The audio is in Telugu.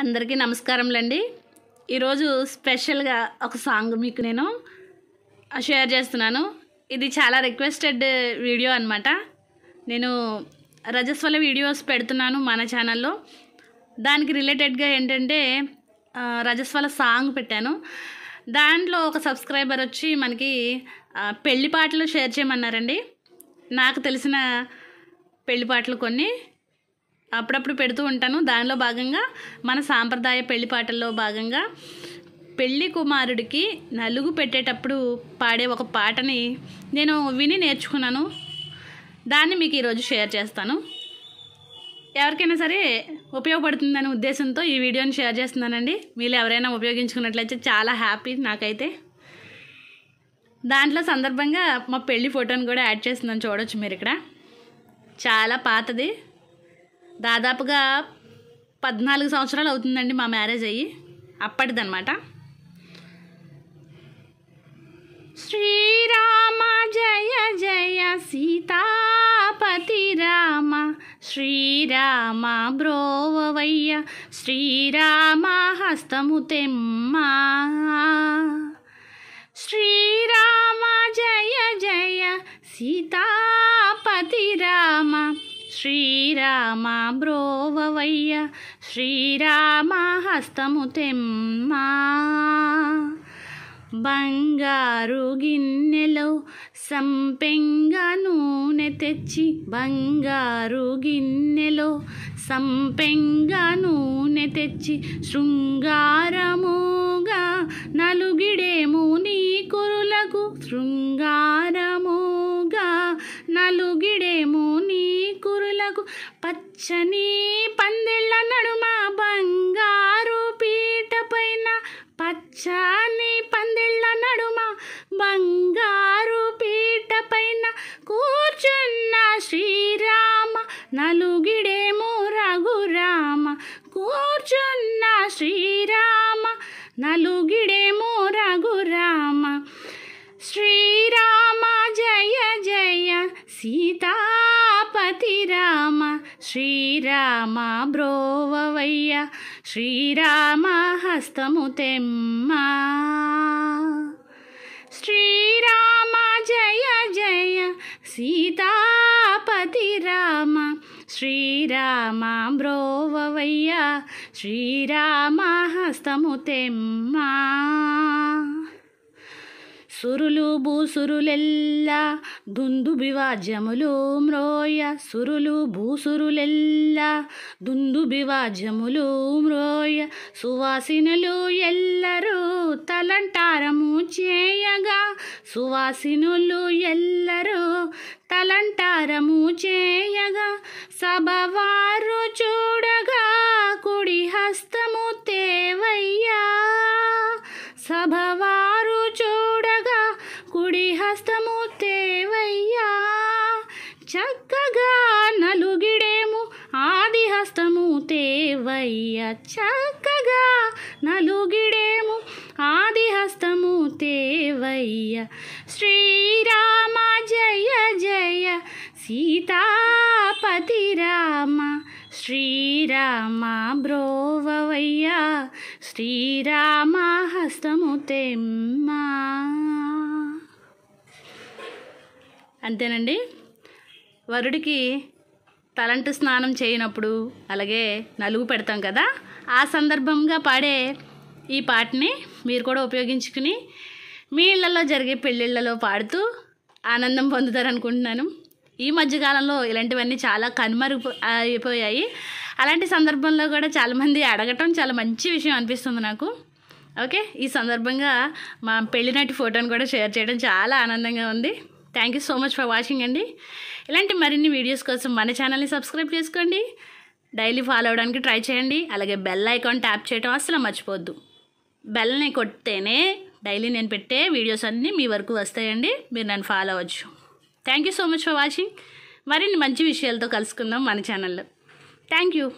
అందరికీ నమస్కారంలండి ఈరోజు స్పెషల్గా ఒక సాంగ్ మీకు నేను షేర్ చేస్తున్నాను ఇది చాలా రిక్వెస్టెడ్ వీడియో అనమాట నేను రజస్వల వీడియోస్ పెడుతున్నాను మన ఛానల్లో దానికి రిలేటెడ్గా ఏంటంటే రజస్వల సాంగ్ పెట్టాను దాంట్లో ఒక సబ్స్క్రైబర్ వచ్చి మనకి పెళ్లి పాటలు షేర్ చేయమన్నారండి నాకు తెలిసిన పెళ్లి పాటలు కొన్ని అప్పుడప్పుడు పెడుతూ ఉంటాను దానిలో భాగంగా మన సాంప్రదాయ పెళ్లి పాటల్లో భాగంగా పెళ్ళి కుమారుడికి నలుగు పెట్టేటప్పుడు పాడే ఒక పాటని నేను విని నేర్చుకున్నాను దాన్ని మీకు ఈరోజు షేర్ చేస్తాను ఎవరికైనా సరే ఉపయోగపడుతుందనే ఉద్దేశంతో ఈ వీడియోని షేర్ చేస్తున్నానండి మీరు ఎవరైనా ఉపయోగించుకున్నట్లయితే చాలా హ్యాపీ నాకైతే దాంట్లో సందర్భంగా మా పెళ్ళి ఫోటోని కూడా యాడ్ చేస్తున్నాను చూడవచ్చు మీరు ఇక్కడ చాలా పాతది దాదాపుగా పద్నాలుగు సంవత్సరాలు అవుతుందండి మా మ్యారేజ్ అయ్యి అప్పటిదనమాట శ్రీరామ జయ జయ సీతాపతి రామ శ్రీరామ బ్రోవయ్య శ్రీరామ హస్తము తెమ్మ శ్రీరామ జయ జయ సీతాపతి రామ శ్రీ శ్రీరామ బ్రోవవయ్య శ్రీరామ హస్తము తెమ్మా బంగారు గిన్నెలో సంపెంగ నూనె తెచ్చి బంగారు గిన్నెలో సంపెంగ నూనె తెచ్చి శృంగారముగా నలుగిడేము నీ కురులకు శృంగార నాకు పచ్చని పందిళ్ళ నడుమ బంగారు పీట పైన పచ్చని పందిళ్ళ నడుమ బంగారు పీట పైన కూర్చున్న శ్రీరామ నలుగిడేమో రఘురామ కూర్చున్న శ్రీరామ నలుగిడేమో రఘురామ శ్రీరామ జయ జయ సీత श्रीराम ब्रोववैया श्रीराम हस्तमुते मा श्रीराम जय जय सीतापति राम श्रीराम ब्रोवैया श्रीराम हस्तमुतेम्मा సురులు ಭೂಸುರುಲೆಲ್ಲ దుందుబివాజ్యములు మ్రోయ సురులు భూసురులెల్లా దుందుబివాజ్యములు మ్రోయ సువాసినులు ఎల్లరూ తలంటారము చేయగా సువాసినులు ఎల్లరూ తలంటారము చేయగా సభవారు చూడగా కుడి హస్తము తేవయ్యా అయ్య చక్కగా నలుగిడేము ఆదిహస్తము తేవయ్య శ్రీరామ జయ జయ సీతాపతి రామ శ్రీరామ బ్రోవయ్య శ్రీరామ హస్తము తెమ్మ అంతేనండి వరుడికి తలంటు స్నానం చేయనప్పుడు అలాగే నలుగు పెడతాం కదా ఆ సందర్భంగా పాడే ఈ పాటని మీరు కూడా ఉపయోగించుకుని మీ ఇళ్లలో జరిగే పెళ్ళిళ్ళలో పాడుతూ ఆనందం పొందుతారనుకుంటున్నాను ఈ మధ్యకాలంలో ఇలాంటివన్నీ చాలా కనుమరు అయిపోయాయి అలాంటి సందర్భంలో కూడా చాలామంది అడగటం చాలా మంచి విషయం అనిపిస్తుంది నాకు ఓకే ఈ సందర్భంగా మా పెళ్ళినాటి ఫోటోని కూడా షేర్ చేయడం చాలా ఆనందంగా ఉంది thank you so much for watching అండి ఇలాంటి మరిన్ని వీడియోస్ కోసం మన ఛానల్ని సబ్స్క్రైబ్ చేసుకోండి డైలీ ఫాలో అవడానికి ట్రై చేయండి అలాగే బెల్ ఐకాన్ ట్యాప్ చేయడం అసలు మర్చిపోద్దు బెల్ని కొడితేనే డైలీ నేను పెట్టే వీడియోస్ అన్నీ మీ వరకు వస్తాయండి మీరు నన్ను ఫాలో అవ్వచ్చు thank you so much for watching మరిన్ని మంచి విషయాలతో కలుసుకుందాం మన ఛానల్లో థ్యాంక్ యూ